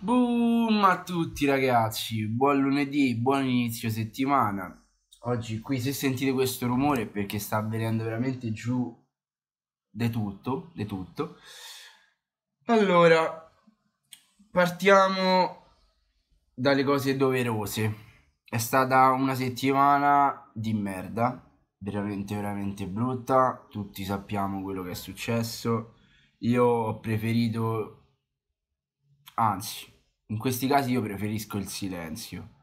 Boom a tutti ragazzi, buon lunedì, buon inizio settimana. Oggi qui se sentite questo rumore perché sta venendo veramente giù di tutto, di tutto. Allora, partiamo dalle cose doverose è stata una settimana di merda, veramente veramente brutta, tutti sappiamo quello che è successo. Io ho preferito anzi, in questi casi io preferisco il silenzio.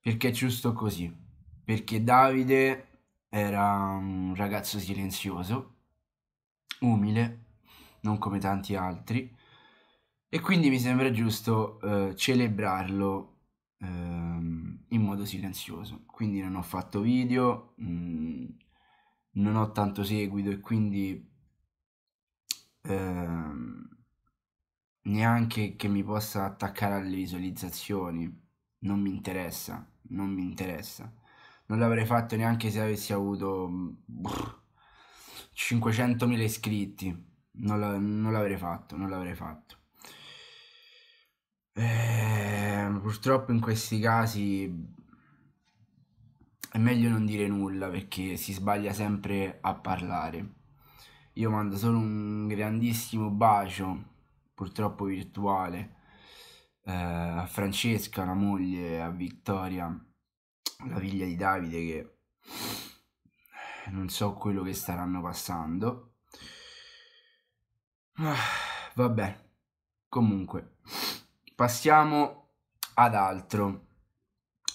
Perché è giusto così. Perché Davide era un ragazzo silenzioso, umile, non come tanti altri. E quindi mi sembra giusto eh, celebrarlo eh, in modo silenzioso, quindi non ho fatto video, mh, mm, non ho tanto seguito e quindi ehm, neanche che mi possa attaccare alle visualizzazioni, non mi interessa, non mi interessa. Non l'avrei fatto neanche se avessi avuto 500.000 iscritti, non, l'avrei fatto, non l'avrei fatto. Ehm, purtroppo in questi casi è meglio non dire nulla perché si sbaglia sempre a parlare. Io mando solo un grandissimo bacio, purtroppo virtuale, eh, a Francesca, la moglie, a Vittoria, la figlia di Davide che non so quello che staranno passando. Ah, vabbè, comunque passiamo ad altro.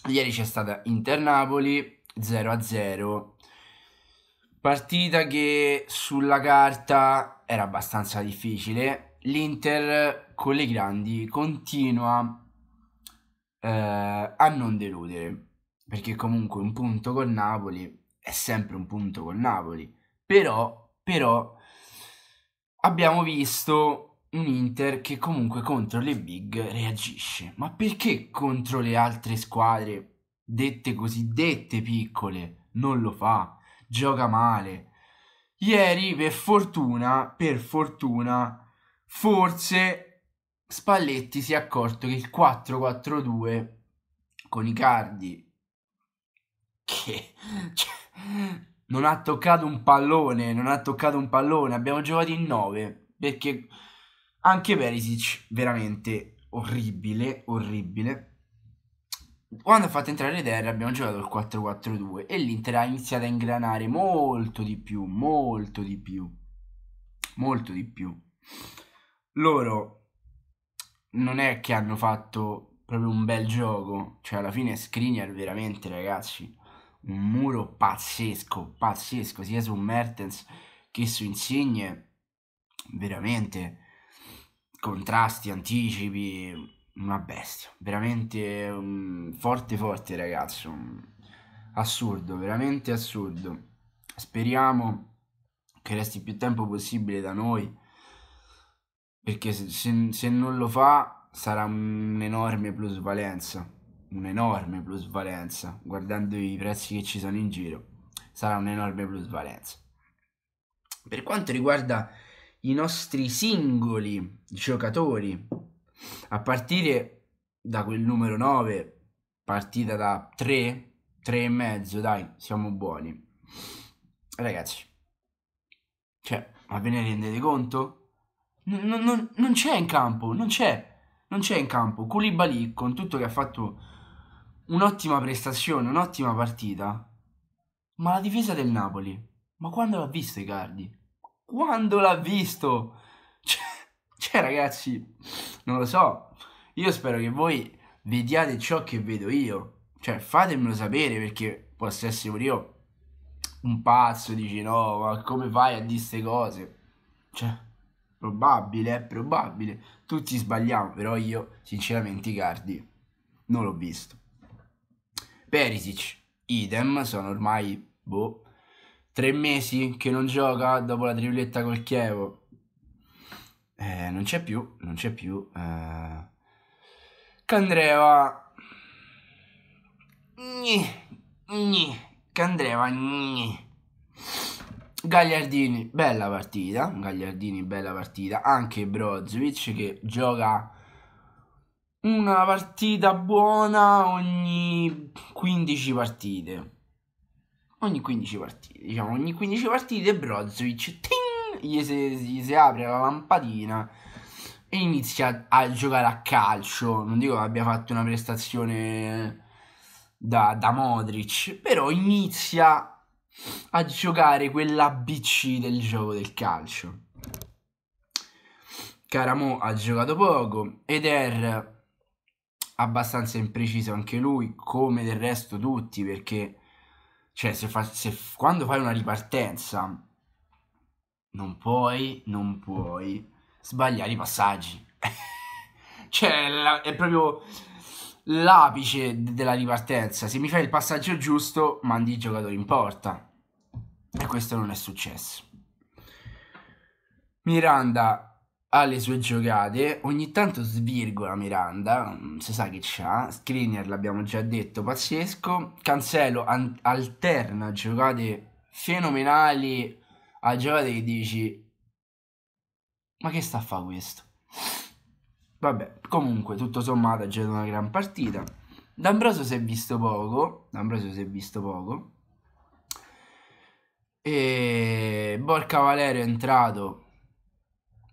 Ieri c'è stata Inter-Napoli 0-0, partita che sulla carta era abbastanza difficile. L'Inter con le grandi continua eh, a non deludere, perché comunque un punto con Napoli è sempre un punto con Napoli. Però, però abbiamo visto un Inter che comunque contro le big reagisce. Ma perché contro le altre squadre dette cosiddette piccole non lo fa? Gioca male. Ieri, per fortuna, per fortuna, forse Spalletti si è accorto che il 4-4-2 con i cardi che cioè, non ha toccato un pallone, non ha toccato un pallone, abbiamo giocato in 9 perché anche Perisic, veramente orribile, orribile. Quando ha fatto entrare Terry abbiamo giocato il 4-4-2 e l'Inter ha iniziato a ingranare molto di più, molto di più, molto di più. Loro non è che hanno fatto proprio un bel gioco, cioè alla fine Skriniar veramente ragazzi, un muro pazzesco, pazzesco, sia su Mertens che su Insigne, veramente contrasti, anticipi, una bestia, veramente um, forte forte ragazzo, mm, assurdo, veramente assurdo. Speriamo che resti più tempo possibile da noi, perché se, se, se non lo fa sarà un'enorme plusvalenza, un'enorme plusvalenza, guardando i prezzi che ci sono in giro, sarà un'enorme plusvalenza. Per quanto riguarda i nostri singoli giocatori, a partire da quel numero 9, partita da 3, 3 e mezzo, dai, siamo buoni. Ragazzi, cioè, ma ve ne rendete conto? Non, non, non c'è in campo, non c'è, non c'è in campo. Koulibaly, con tutto che ha fatto un'ottima prestazione, un'ottima partita, ma la difesa del Napoli, ma quando l'ha vista Icardi? quando l'ha visto? Cioè, cioè, ragazzi, non lo so. Io spero che voi vediate ciò che vedo io. Cioè, fatemelo sapere perché posso essere pure io un pazzo, dici no, ma come fai a dire queste cose? Cioè, probabile, è probabile. Tutti sbagliamo, però io, sinceramente, i cardi non l'ho visto. Perisic, idem, sono ormai, boh, tre mesi che non gioca dopo la tripletta col Chievo. Eh, non c'è più, non c'è più. Eh... Candreva... Gni, gni. Candreva... Gni. Gagliardini, bella partita. Gagliardini, bella partita. Anche Brozovic che gioca una partita buona ogni 15 partite ogni 15 partite, diciamo ogni 15 partite Brozovic ting, gli, si, gli si apre la lampadina e inizia a giocare a calcio. Non dico che abbia fatto una prestazione da, da Modric, però inizia a giocare quell'ABC del gioco del calcio. Caramo ha giocato poco, ed è abbastanza impreciso anche lui, come del resto tutti, perché cioè, se, fa, se quando fai una ripartenza non puoi, non puoi sbagliare i passaggi. cioè, la, è proprio l'apice della ripartenza. Se mi fai il passaggio giusto, mandi i giocatori in porta. E questo non è successo. Miranda ha le sue giocate, ogni tanto svirgola Miranda, mm, si sa che c'ha, Screener l'abbiamo già detto, pazzesco, Cancelo an- alterna giocate fenomenali a giocate che dici ma che sta a fare questo? Vabbè, comunque tutto sommato ha giocato una gran partita. D'Ambrosio si è visto poco, D'Ambrosio si è visto poco. E Borca Valerio è entrato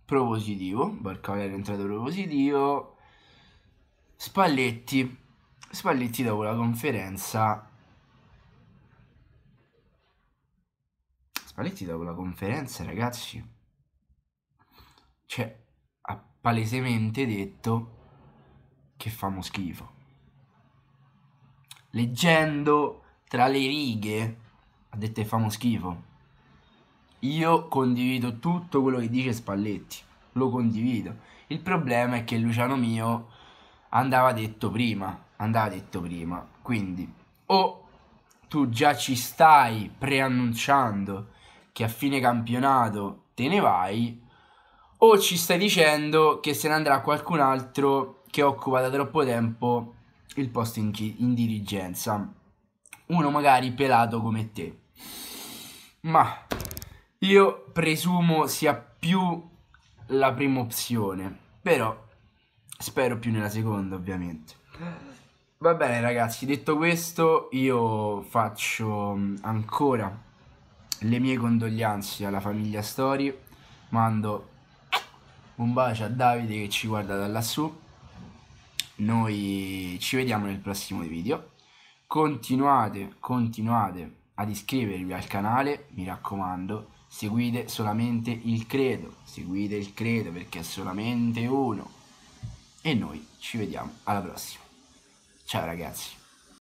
propositivo, è entrato propositivo, Spalletti, Spalletti dopo la conferenza, Spalletti dopo la conferenza ragazzi, cioè ha palesemente detto che famo schifo. Leggendo tra le righe ha detto che famo schifo. Io condivido tutto quello che dice Spalletti, lo condivido. Il problema è che Luciano mio andava detto prima, andava detto prima. Quindi o tu già ci stai preannunciando che a fine campionato te ne vai o ci stai dicendo che se ne andrà qualcun altro che occupa da troppo tempo il posto in, in dirigenza. Uno magari pelato come te. Ma io presumo sia più la prima opzione, però spero più nella seconda ovviamente. Va bene ragazzi, detto questo io faccio mm, ancora le mie condoglianze alla famiglia Story, mando un bacio a Davide che ci guarda da lassù, noi ci vediamo nel prossimo video, continuate, continuate ad iscrivervi al canale, mi raccomando, seguite solamente il credo, seguite il credo perché è solamente uno. E noi ci vediamo alla prossima. Ciao ragazzi.